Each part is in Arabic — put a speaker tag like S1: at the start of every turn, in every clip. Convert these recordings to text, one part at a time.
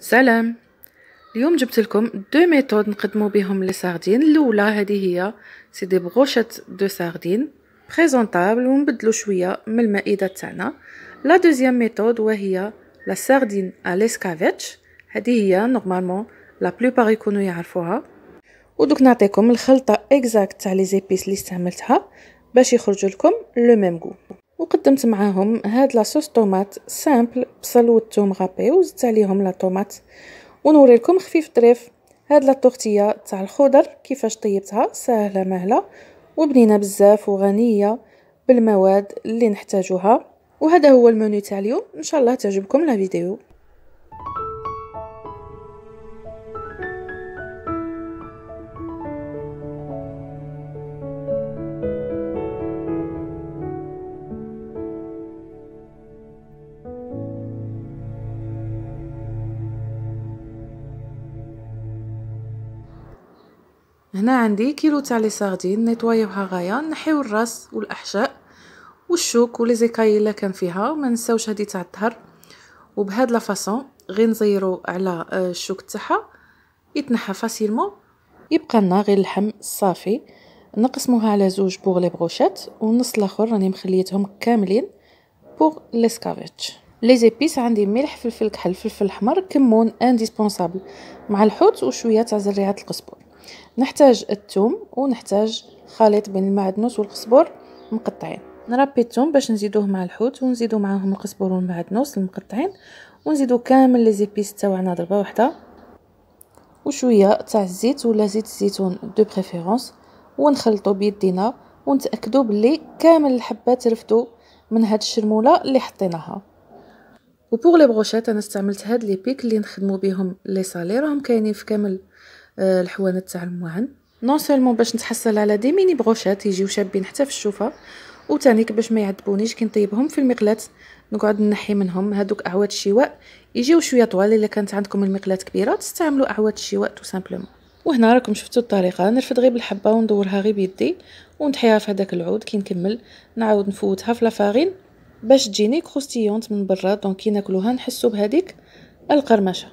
S1: سلام اليوم جبت لكم دو ميثود نقدمو بهم لي ساردين الاولى هذه هي سي دي بروشيت دو ساردين بريزونطابل ونبدلو شويه من المائده تاعنا لا دوزيام ميثود وهي لا ساردين ا ليسكافيتش هذه هي نورمالمون لا بلوبار يكونوا يعرفوها ودوك نعطيكم الخلطه اكزاكت تاع لي زيبيس اللي استعملتها باش يخرج لكم لو ميم غو وقدمت معاهم هاد لاصوص طوماط سامبل بصل والثوم غابي وزدت عليهم لا طوماط لكم خفيف طريف هاد لا طورتيه تاع الخضر كيفاش طيبتها ساهله مهله وبنينه بزاف وغنيه بالمواد اللي نحتاجوها وهذا هو المنيو تاع اليوم ان شاء الله تعجبكم لا فيديو هنا عندي كيلو تاع لي ساردين نيطوايوها غايه نحيو الراس والاحشاء والشوك ولي زيكاي الا كان فيها ما نساوش هذه تاع الظهر وبهاد لا فاصون غير نزيرو على آه، الشوك تاعها يتنحى فاسيلمون يبقى لنا غير اللحم صافي نقسموها على زوج بوغ لي بروشيت والنص الاخر راني مخليتهم كاملين بوغ سكافيتش لي زيبيس عندي ملح فلفل كحل فلفل احمر كمون انديسبونسابل مع الحوت وشويه تاع زريعه القزبر نحتاج الثوم ونحتاج خليط بين المعدنوس والقزبر مقطعين نربي الثوم باش نزيدوه مع الحوت ونزيدو معاهم القزبر والمعدنوس المقطعين ونزيدو كامل لي زيبيس تاعنا ضربه واحده وشويه تاع الزيت ولا زيت الزيتون دو بريفيرونس ونخلطو بيدينا ونتاكدو بلي كامل الحبات رفدو من هاد الشرموله اللي حطيناها وبوغ لي بروشيت انا استعملت هاد لي بيك اللي نخدمو بهم لي صالي راهم كاينين في كامل آه، الحوانات تاع المواعن نون سولمون باش نتحصل على دي ميني بروشات يجيو شابين حتى في الشوفه وتانيك باش ما يعذبونيش كي نطيبهم في المقلاة نقعد نحي منهم هادوك اعواد الشواء يجيو شويه طوال الا كانت عندكم المقلاة كبيره تستعملوا اعواد الشواء تو سامبلومون وهنا راكم شفتوا الطريقه نرفد غير بالحبه وندورها غير بيدي ونطحيها في هذاك العود كي نكمل نعاود نفوتها في لافارين باش تجيني كروستيونت من برا دونك كي ناكلوها نحسو بهذيك القرمشه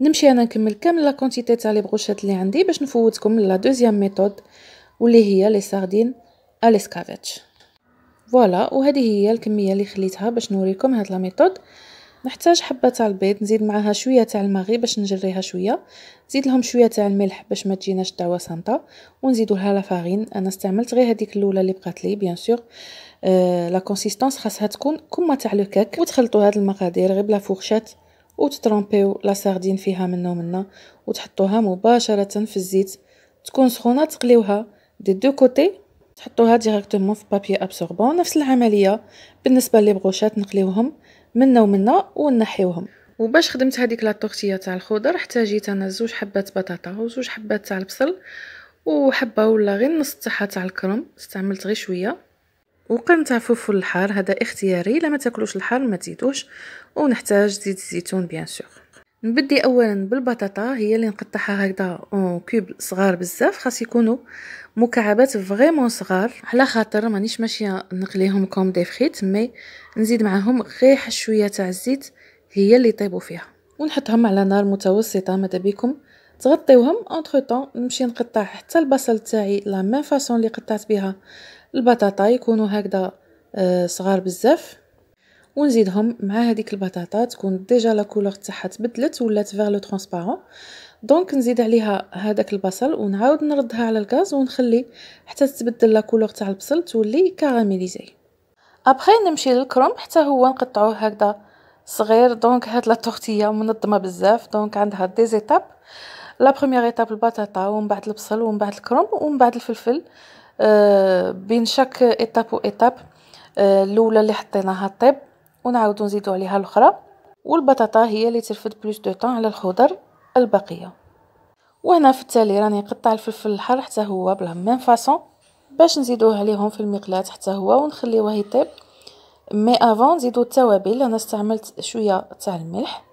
S1: نمشي انا نكمل كامل لا كونتيتي تاع لي بروشيت اللي عندي باش نفوتكم لا دوزيام ميثود واللي هي لي ساردين اليسكافيتش فوالا وهذه هي الكميه اللي خليتها باش نوريكم هاد لا ميثود نحتاج حبه تاع البيض نزيد معها شويه تاع الماغي باش نجريها شويه نزيد لهم شويه تاع الملح باش ما تجيناش دعوه سانطه ونزيدوا لها لا فارين انا استعملت غير هذيك الاولى اللي بقات لي بيان سور آه لا كونسيستونس خاصها تكون كما تاع لو كاك وتخلطوا هاد المقادير غير بلا فورشات وتترامبيو لا ساردين فيها منا ومنا وتحطوها مباشره في الزيت تكون سخونه تقليوها دي دو كوتي تحطوها ديريكتومون في بابي ابسوربون نفس العمليه بالنسبه لي بغوشات نقليوهم منا ومنا ونحيوهم وباش خدمت هذيك لا تورتيه تاع الخضر احتاجيت انا زوج حبات بطاطا وزوج حبات تاع البصل وحبه ولا غير نص تاعها تاع الكرم استعملت غير شويه وقمت فلفل الحار هذا اختياري لما تاكلوش الحار ما تزيدوش ونحتاج زيت الزيتون بيان سور نبدي اولا بالبطاطا هي اللي نقطعها هكذا اون كوب صغار بزاف خاص يكونوا مكعبات فريمون صغار على خاطر مانيش ماشيه نقليهم كوم دي فريت مي نزيد معاهم غير شويه تاع الزيت هي اللي يطيبوا فيها ونحطهم على نار متوسطه ماذا بكم تغطيوهم اونتر طون نمشي نقطع حتى البصل تاعي لا ميم فاصون اللي قطعت بها البطاطا يكونوا هكذا آه، صغار بزاف ونزيدهم مع هذيك البطاطا تكون ديجا لا كولور تاعها تبدلت ولات فيغ لو ترونسبارون دونك نزيد عليها هذاك البصل ونعاود نردها على الغاز ونخلي حتى تتبدل لا كولور تاع البصل تولي كاراميليزي ابخي نمشي للكروم حتى هو نقطعوه هكذا صغير دونك هاد لا تورتيه منظمه بزاف دونك عندها دي زيتاب لا بروميير ايتاب البطاطا ومن بعد البصل ومن بعد الكروم ومن بعد الفلفل بين شاك ايتاب و ايتاب الاولى اللي حطيناها طيب ونعاودو نزيدو عليها الاخرى والبطاطا هي اللي ترفد بلوس دو طون على الخضر الباقيه وهنا في التالي راني نقطع الفلفل الحار حتى هو بلا ميم فاصون باش نزيدوه عليهم في المقلاة حتى هو ونخليوه يطيب مي افون نزيدو التوابل انا استعملت شويه تاع الملح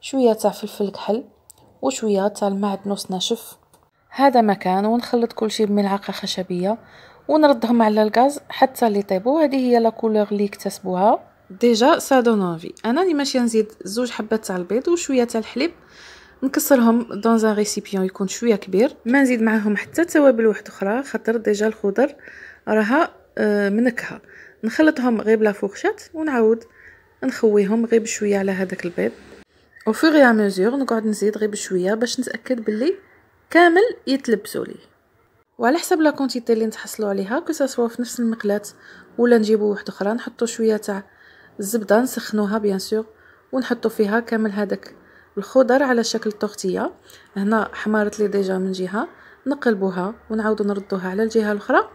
S1: شويه تاع فلفل كحل وشويه تاع المعدنوس ناشف هذا مكان ونخلط كل شيء بملعقه خشبيه ونردهم على الغاز حتى اللي طيبوا هذه هي لكولور اللي اكتسبوها ديجا سادون انفي انا اللي ماشيه نزيد زوج حبات تاع البيض وشويه تاع الحليب نكسرهم دون ان ريسيبيون يكون شويه كبير ما نزيد معاهم حتى توابل واحده اخرى خاطر ديجا الخضر راها آه، منكهه نخلطهم غير بلا فورشات ونعاود نخويهم غير بشويه على هذاك البيض وفي غير ميزور نقعد نزيد غير بشويه باش نتاكد باللي كامل يتلبسوا ليه وعلى حسب لا كونتيتي اللي نتحصلوا عليها كساسوا في نفس المقلات ولا نجيبوا واحد اخرى نحطوا شويه تاع الزبده نسخنوها بيان سور ونحطوا فيها كامل هذاك الخضر على شكل طوختيه هنا حمارت لي ديجا من جهه نقلبوها ونعاودوا نردوها على الجهه الاخرى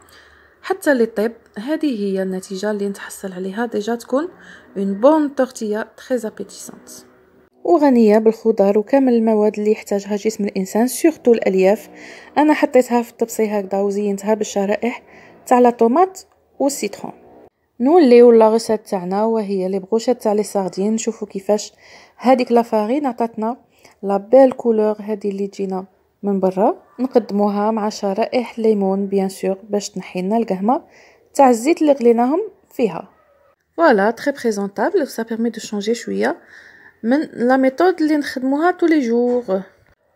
S1: حتى لي طيب هذه هي النتيجه اللي نتحصل عليها ديجا تكون اون بون تورتيا تري ابيتيسانت وغنية بالخضار وكامل المواد اللي يحتاجها جسم الإنسان سيغطو الألياف أنا حطيتها في الطبسي هكذا وزينتها بالشرائح تاع لا طوماط والسيترون نوليو لاغوسات تاعنا وهي لي بغوشات تاع لي ساردين نشوفو كيفاش هذيك لا فارين عطاتنا لا بيل كولور هذه اللي تجينا من برا نقدموها مع شرائح ليمون بيان سور باش تنحي لنا القهمه تاع الزيت اللي غليناهم فيها فوالا تري بريزونطابل سا بيرمي دو شونجي شويه من لا ميثود اللي نخدموها طول لي jours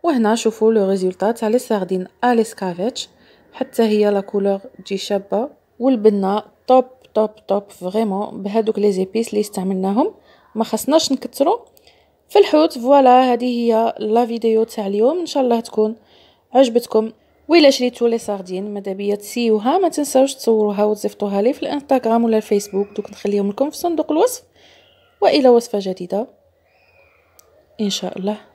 S1: وهنا شوفوا لو ريزولطا تاع لي ساردين اليسكافيتش حتى هي لا كولور تجي شابه والبنه توب توب توب فريمون بهذوك لي زيبيس اللي استعملناهم ما خصناش نكثروا في الحوت فوالا هذه هي لا فيديو تاع اليوم ان شاء الله تكون عجبتكم وإلا شريتو لي ساردين مدابيه تسيوها ما تنساوش تصوروها وتزيفطوها لي في الانستغرام ولا الفيسبوك دوك نخليهم لكم في صندوق الوصف والى وصفه جديده إن شاء الله